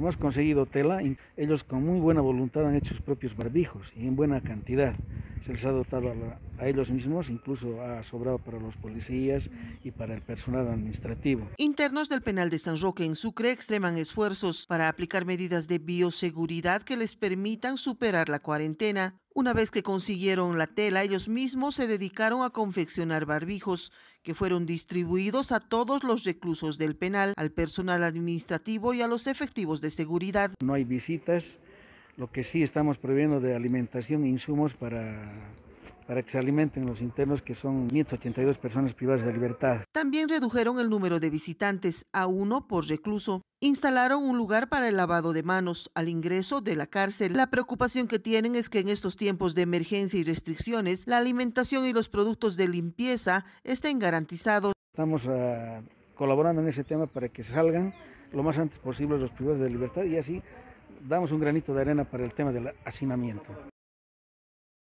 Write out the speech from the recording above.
Hemos conseguido tela, y ellos con muy buena voluntad han hecho sus propios barbijos y en buena cantidad. Se les ha dotado a, a, ellos mismos, incluso ha sobrado para los policías y para el personal administrativo. Internos del penal de San Roque en Sucre extreman esfuerzos para aplicar medidas de bioseguridad que les permitan superar la cuarentena una vez que consiguieron la tela, ellos mismos se dedicaron a confeccionar barbijos que fueron distribuidos a todos los reclusos del penal, al personal administrativo y a los efectivos de seguridad. No hay visitas, lo que sí estamos prohibiendo de alimentación e insumos para para que se alimenten los internos, que son 182 personas privadas de libertad. También redujeron el número de visitantes a uno por recluso. Instalaron un lugar para el lavado de manos al ingreso de la cárcel. La preocupación que tienen es que en estos tiempos de emergencia y restricciones, la alimentación y los productos de limpieza estén garantizados. Estamos ah, colaborando en ese tema para que salgan lo más antes posible los privados de libertad y así damos un granito de arena para el tema del hacinamiento.